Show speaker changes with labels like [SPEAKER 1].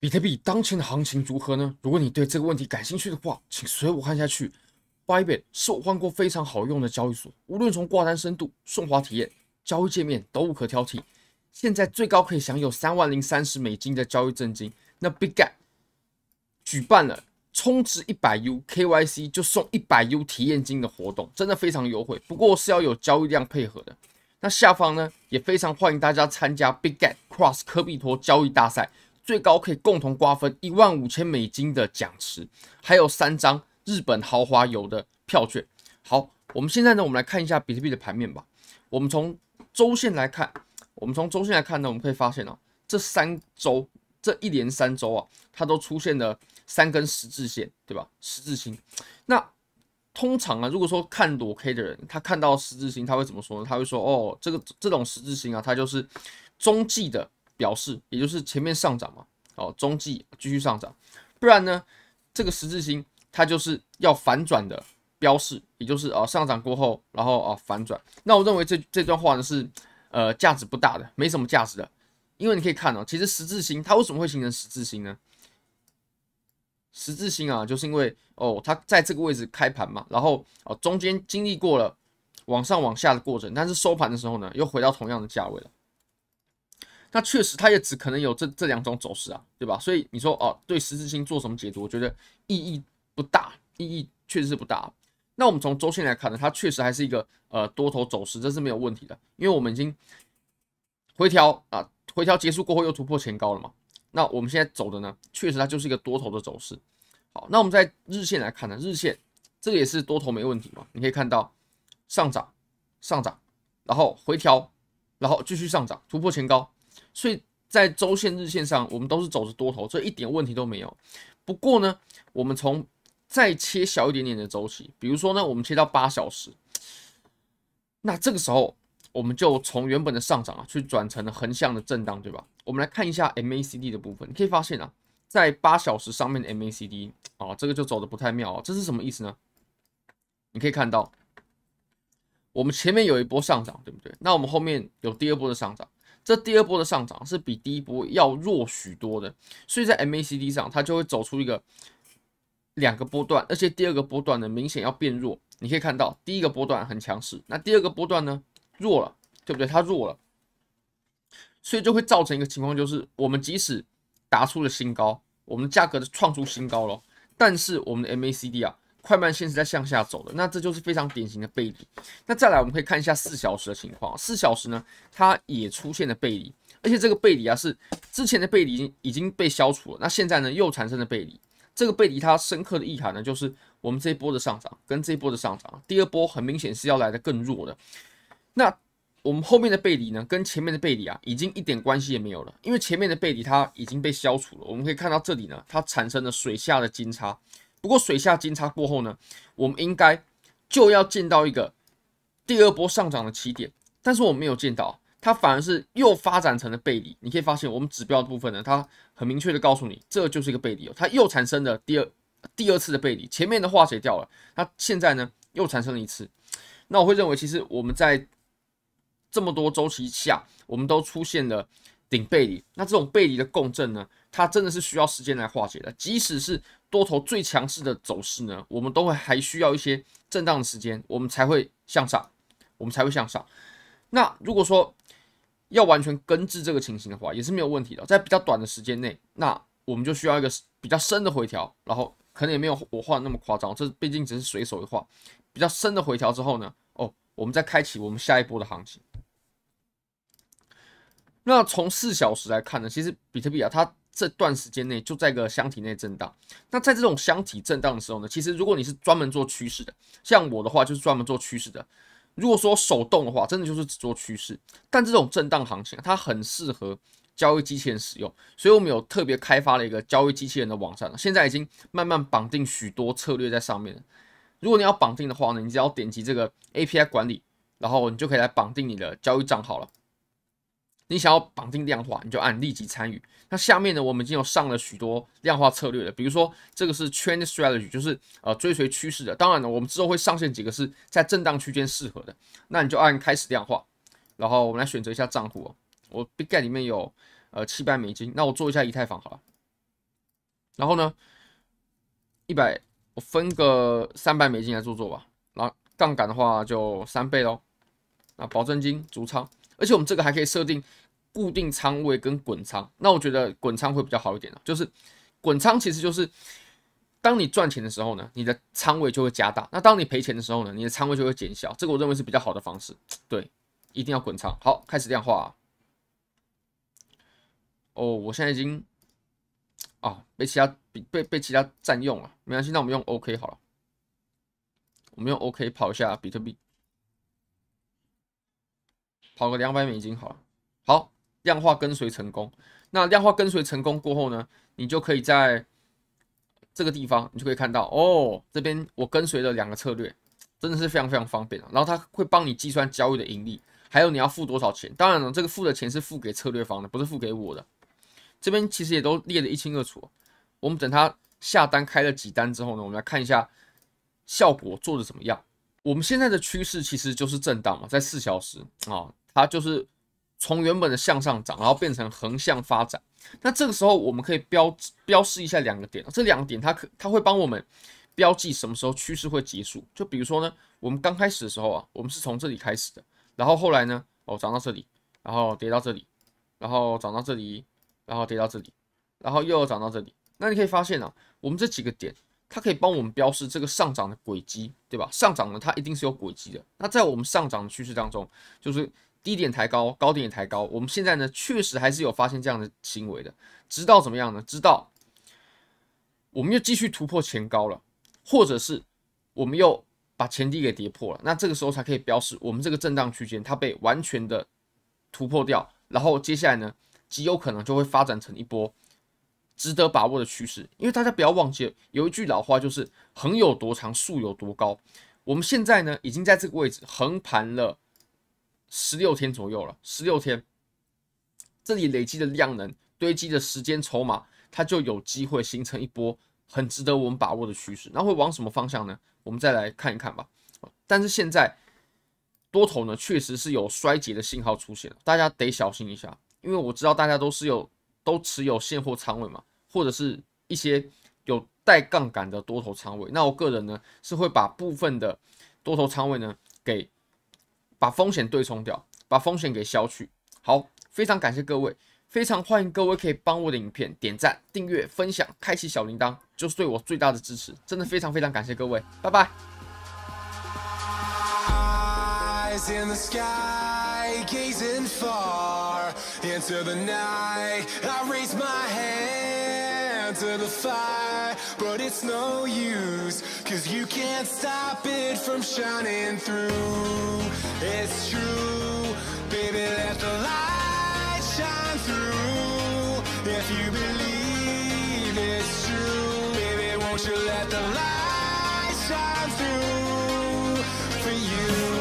[SPEAKER 1] 比特币当前的行情如何呢？如果你对这个问题感兴趣的话，请随我看下去。Bybit 是我换过非常好用的交易所，无论从挂单深度、顺滑体验、交易界面都无可挑剔。现在最高可以享有三万零三十美金的交易证金。那 b i g g a t 举办了充值一百 U K Y C 就送一百 U 体验金的活动，真的非常优惠。不过是要有交易量配合的。那下方呢也非常欢迎大家参加 b i g g a t Cross 科比托交易大赛。最高可以共同瓜分一万五千美金的奖池，还有三张日本豪华游的票券。好，我们现在呢，我们来看一下比特币的盘面吧。我们从周线来看，我们从周线来看呢，我们可以发现哦，这三周，这一连三周啊，它都出现了三根十字线，对吧？十字星。那通常啊，如果说看裸 K 的人，他看到十字星，他会怎么说呢？他会说哦，这个这种十字星啊，它就是中继的。表示，也就是前面上涨嘛，哦，中继继续上涨，不然呢，这个十字星它就是要反转的标示，也就是啊上涨过后，然后啊反转。那我认为这这段话呢是呃价值不大的，没什么价值的，因为你可以看哦，其实十字星它为什么会形成十字星呢？十字星啊，就是因为哦它在这个位置开盘嘛，然后哦中间经历过了往上往下的过程，但是收盘的时候呢，又回到同样的价位了。那确实，它也只可能有这这两种走势啊，对吧？所以你说哦，对十字星做什么解读？我觉得意义不大，意义确实是不大。那我们从周线来看呢，它确实还是一个呃多头走势，这是没有问题的，因为我们已经回调啊，回调结束过后又突破前高了嘛。那我们现在走的呢，确实它就是一个多头的走势。好，那我们在日线来看呢，日线这个也是多头没问题嘛？你可以看到上涨上涨，然后回调，然后继续上涨，突破前高。所以在周线、日线上，我们都是走着多头，这一点问题都没有。不过呢，我们从再切小一点点的周期，比如说呢，我们切到八小时，那这个时候我们就从原本的上涨啊，去转成了横向的震荡，对吧？我们来看一下 MACD 的部分，你可以发现啊，在八小时上面的 MACD 啊，这个就走的不太妙啊，这是什么意思呢？你可以看到，我们前面有一波上涨，对不对？那我们后面有第二波的上涨。这第二波的上涨是比第一波要弱许多的，所以在 MACD 上它就会走出一个两个波段，而且第二个波段呢明显要变弱。你可以看到第一个波段很强势，那第二个波段呢弱了，对不对？它弱了，所以就会造成一个情况，就是我们即使达出了新高，我们价格的创出新高了，但是我们的 MACD 啊。快慢线是在向下走的，那这就是非常典型的背离。那再来，我们可以看一下四小时的情况。四小时呢，它也出现了背离，而且这个背离啊是之前的背离已经已经被消除了。那现在呢，又产生了背离。这个背离它深刻的意涵呢，就是我们这一波的上涨跟这一波的上涨，第二波很明显是要来的更弱的。那我们后面的背离呢，跟前面的背离啊，已经一点关系也没有了，因为前面的背离它已经被消除了。我们可以看到这里呢，它产生了水下的金叉。不过水下金叉过后呢，我们应该就要见到一个第二波上涨的起点，但是我们没有见到，它反而是又发展成了背离。你可以发现，我们指标的部分呢，它很明确的告诉你，这就是一个背离，它又产生了第二第二次的背离，前面的化解掉了，那现在呢又产生了一次。那我会认为，其实我们在这么多周期下，我们都出现了顶背离，那这种背离的共振呢，它真的是需要时间来化解的，即使是。多头最强势的走势呢，我们都会还需要一些震荡的时间，我们才会向上，我们才会向上。那如果说要完全根治这个情形的话，也是没有问题的，在比较短的时间内，那我们就需要一个比较深的回调，然后可能也没有我画的那么夸张，这毕竟只是随手一画。比较深的回调之后呢，哦，我们再开启我们下一波的行情。那从四小时来看呢，其实比特币啊，它。这段时间内就在个箱体内震荡。那在这种箱体震荡的时候呢，其实如果你是专门做趋势的，像我的话就是专门做趋势的。如果说手动的话，真的就是只做趋势。但这种震荡行情，它很适合交易机器人使用。所以我们有特别开发了一个交易机器人的网站，现在已经慢慢绑定许多策略在上面了。如果你要绑定的话呢，你只要点击这个 API 管理，然后你就可以来绑定你的交易账号了。你想要绑定量化，你就按立即参与。那下面呢，我们已经有上了许多量化策略了，比如说这个是 Trend Strategy，就是呃追随趋势的。当然了，我们之后会上线几个是在震荡区间适合的，那你就按开始量化。然后我们来选择一下账户哦，我 b i g g a t 里面有呃七百美金，那我做一下以太坊好了。然后呢，一百我分个三百美金来做做吧。然后杠杆的话就三倍喽。那保证金足仓，而且我们这个还可以设定。固定仓位跟滚仓，那我觉得滚仓会比较好一点哦。就是滚仓其实就是，当你赚钱的时候呢，你的仓位就会加大；那当你赔钱的时候呢，你的仓位就会减小。这个我认为是比较好的方式。对，一定要滚仓。好，开始量化、啊。哦，我现在已经啊被其他被被其他占用了，没关系，那我们用 OK 好了。我们用 OK 跑一下比特币，跑个两百美金好了。好。量化跟随成功，那量化跟随成功过后呢，你就可以在这个地方，你就可以看到哦，这边我跟随的两个策略真的是非常非常方便。然后它会帮你计算交易的盈利，还有你要付多少钱。当然了，这个付的钱是付给策略方的，不是付给我的。这边其实也都列得一清二楚。我们等它下单开了几单之后呢，我们来看一下效果做的怎么样。我们现在的趋势其实就是震荡嘛，在四小时啊，它就是。从原本的向上涨，然后变成横向发展。那这个时候，我们可以标标示一下两个点，这两个点它可它会帮我们标记什么时候趋势会结束。就比如说呢，我们刚开始的时候啊，我们是从这里开始的，然后后来呢，哦涨到这里，然后跌到这里，然后涨到这里，然后跌到这里，然后又涨到这里。那你可以发现啊，我们这几个点，它可以帮我们标示这个上涨的轨迹，对吧？上涨呢，它一定是有轨迹的。那在我们上涨的趋势当中，就是。低点抬高，高点也抬高。我们现在呢，确实还是有发现这样的行为的。直到怎么样呢？直到我们又继续突破前高了，或者是我们又把前低给跌破了，那这个时候才可以表示我们这个震荡区间它被完全的突破掉。然后接下来呢，极有可能就会发展成一波值得把握的趋势。因为大家不要忘记，有一句老话就是“横有多长，竖有多高”。我们现在呢，已经在这个位置横盘了。十六天左右了，十六天，这里累积的量能堆积的时间筹码，它就有机会形成一波很值得我们把握的趋势。那会往什么方向呢？我们再来看一看吧。但是现在多头呢，确实是有衰竭的信号出现了，大家得小心一下。因为我知道大家都是有都持有现货仓位嘛，或者是一些有带杠杆的多头仓位。那我个人呢，是会把部分的多头仓位呢给。把风险对冲掉，把风险给消去。好，非常感谢各位，非常欢迎各位可以帮我的影片点赞、订阅、分享、开启小铃铛，就是对我最大的支持。真的非常非常感谢各位，拜拜。to the fire But it's no use Cause you can't stop it from shining through It's true Baby, let the light shine through If you believe it's true Baby, won't you let the light shine through For you